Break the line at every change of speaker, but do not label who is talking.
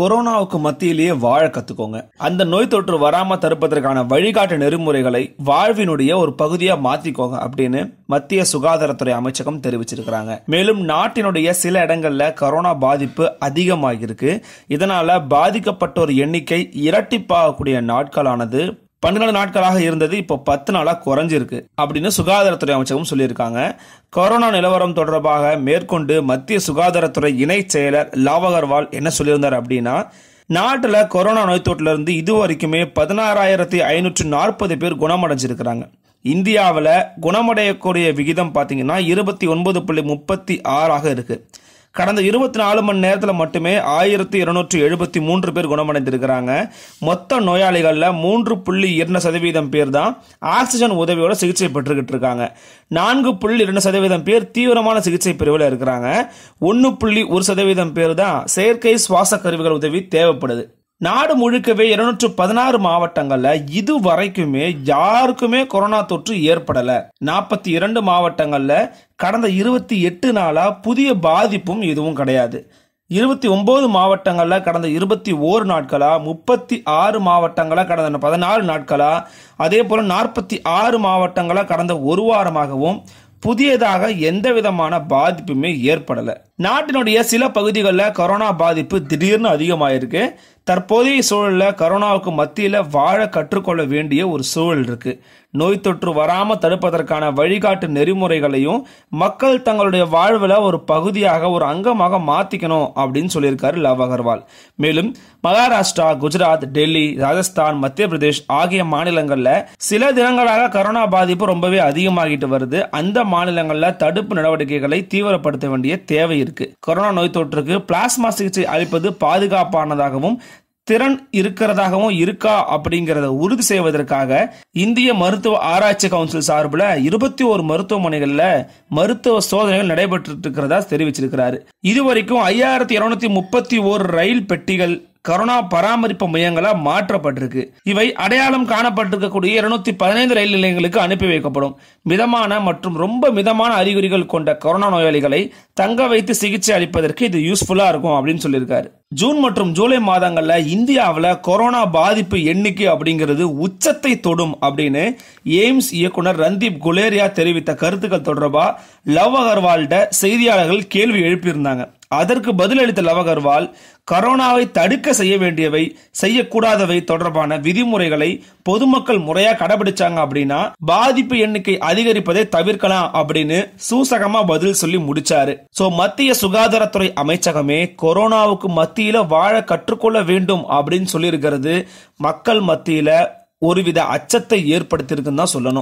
கொரோனாவுக்கு மத்தியிலேயே வாழ கத்துக்கோங்க அந்த நோய் தொற்று வராம தடுப்பதற்கான வழிகாட்டு நெறிமுறைகளை வாழ்வினுடைய ஒரு பகுதியா மாத்திக்கோங்க அப்படின்னு மத்திய சுகாதாரத்துறை அமைச்சகம் தெரிவிச்சிருக்கிறாங்க மேலும் நாட்டினுடைய சில இடங்கள்ல கொரோனா பாதிப்பு அதிகமாகிருக்கு இதனால பாதிக்கப்பட்டோர் எண்ணிக்கை இரட்டிப்பாகக்கூடிய நாட்களானது பன்னிரண்டு நாட்களாக இருந்தது இப்போ பத்து நாளாக குறைஞ்சிருக்கு அப்படின்னு சுகாதாரத்துறை அமைச்சகம் சொல்லியிருக்காங்க கொரோனா நிலவரம் தொடர்பாக மேற்கொண்டு மத்திய சுகாதாரத்துறை இணை செயலர் லாவ் அகர்வால் என்ன சொல்லியிருந்தார் அப்படின்னா நாட்டில் கொரோனா நோய் தொற்றிலிருந்து இது வரைக்குமே பதினாறாயிரத்தி ஐநூற்று நாற்பது பேர் குணமடைஞ்சிருக்கிறாங்க இந்தியாவில் குணமடையக்கூடிய விகிதம் பார்த்தீங்கன்னா இருபத்தி ஒன்பது புள்ளி முப்பத்தி ஆறாக இருக்குது கடந்த இருபத்தி நாலு மணி நேரத்தில் மட்டுமே ஆயிரத்தி இருநூற்றி எழுபத்தி மூன்று பேர் குணமடைந்திருக்கிறாங்க மொத்த நோயாளிகளில் மூன்று புள்ளி இரண்டு சதவீதம் பேர் தான் ஆக்சிஜன் உதவியோட சிகிச்சை பெற்றுக்கிட்டு இருக்காங்க நான்கு புள்ளி இரண்டு சதவீதம் பேர் தீவிரமான சிகிச்சை பிரிவில் இருக்கிறாங்க ஒன்று புள்ளி ஒரு சதவீதம் பேர் தான் செயற்கை சுவாச கருவிகள் உதவி தேவைப்படுது நாடு முழுக்கவே இருநூற்று பதினாறு மாவட்டங்கள்ல இது வரைக்குமே யாருக்குமே கொரோனா தொற்று ஏற்படல நாற்பத்தி இரண்டு மாவட்டங்கள்ல கடந்த இருபத்தி எட்டு நாளா புதிய பாதிப்பும் எதுவும் கிடையாது இருபத்தி ஒன்பது மாவட்டங்களில் கடந்த இருபத்தி ஓரு நாட்களா முப்பத்தி ஆறு மாவட்டங்களாக கடந்த பதினாறு நாட்களா அதே போல் நாற்பத்தி ஆறு மாவட்டங்களாக கடந்த ஒரு வாரமாகவும் புதியதாக எந்த விதமான பாதிப்புமே ஏற்படலை நாட்டினுடைய சில பகுதிகளில் கொரோனா பாதிப்பு திடீர்னு அதிகமாயிருக்கு தற்போதைய சூழலில் கொரோனாவுக்கு மத்தியில் வாழ கற்றுக்கொள்ள வேண்டிய ஒரு சூழல் இருக்கு நோய் தொற்று வராமல் தடுப்பதற்கான வழிகாட்டு நெறிமுறைகளையும் மக்கள் தங்களுடைய வாழ்வில் ஒரு பகுதியாக ஒரு அங்கமாக மாற்றிக்கணும் அப்படின்னு சொல்லியிருக்காரு லவ் அகர்வால் மேலும் மகாராஷ்டிரா குஜராத் டெல்லி ராஜஸ்தான் மத்திய பிரதேஷ் ஆகிய மாநிலங்களில் சில தினங்களாக கொரோனா பாதிப்பு ரொம்பவே அதிகமாகிட்டு வருது அந்த மாநிலங்களில் தடுப்பு நடவடிக்கைகளை தீவிரப்படுத்த வேண்டிய தேவை இருக்கு கொரோனா நோய் தொற்றுக்கு பிளாஸ்மா சிகிச்சை அளிப்பது பாதுகாப்பானதாகவும் திறன் இருக்கிறதாகவும் இருக்கா அப்படிங்கிறத உறுதி செய்வதற்காக இந்திய மருத்துவ ஆராய்ச்சி கவுன்சில் சார்பில் இருபத்தி ஒரு மருத்துவமனைகளில் மருத்துவ சோதனைகள் நடைபெற்று இருக்கிறதா தெரிவிச்சிருக்கிறாரு இதுவரைக்கும் ஐயாயிரத்தி இருநூத்தி முப்பத்தி ஓரு ரயில் பெட்டிகள் கரோனா பராமரிப்பு மையங்களா மாற்றப்பட்டிருக்கு இவை அடையாளம் காணப்பட்டிருக்கக்கூடிய இருநூத்தி பதினைந்து ரயில் நிலையங்களுக்கு அனுப்பி வைக்கப்படும் மிதமான மற்றும் ரொம்ப மிதமான அறிகுறிகள் கொண்ட கொரோனா நோயாளிகளை தங்க வைத்து சிகிச்சை அளிப்பதற்கு இது யூஸ்ஃபுல்லா இருக்கும் அப்படின்னு சொல்லியிருக்காரு ஜூன் மற்றும் ஜூலை மாதங்களில் இந்தியாவில் கொரோனா பாதிப்பு எண்ணிக்கை அப்படிங்கிறது உச்சத்தை தொடும் அப்படின்னு எய்ம்ஸ் இயக்குனர் ரந்தீப் குலேரியா தெரிவித்த கருத்துக்கள் தொடர்பாக லவ் அகர்வால்ட செய்தியாளர்கள் கேள்வி எழுப்பியிருந்தாங்க அதற்கு பதிலளித்த லவகர்வால் கரோனாவை தடுக்க செய்ய வேண்டியவை செய்யக்கூடாதவை தொடர்பான விதிமுறைகளை பொதுமக்கள் முறையா கடைபிடிச்சாங்க அப்படின்னா பாதிப்பு எண்ணிக்கை அதிகரிப்பதை தவிர்க்கலாம் அப்படின்னு சூசகமா பதில் சொல்லி முடிச்சாரு சோ மத்திய சுகாதாரத்துறை அமைச்சகமே கொரோனாவுக்கு மத்தியில வாழ கற்றுக்கொள்ள வேண்டும் அப்படின்னு சொல்லியிருக்கிறது மக்கள் மத்தியில ஒருவித அச்சத்தை ஏற்படுத்தியிருக்குன்னு தான் சொல்லணும்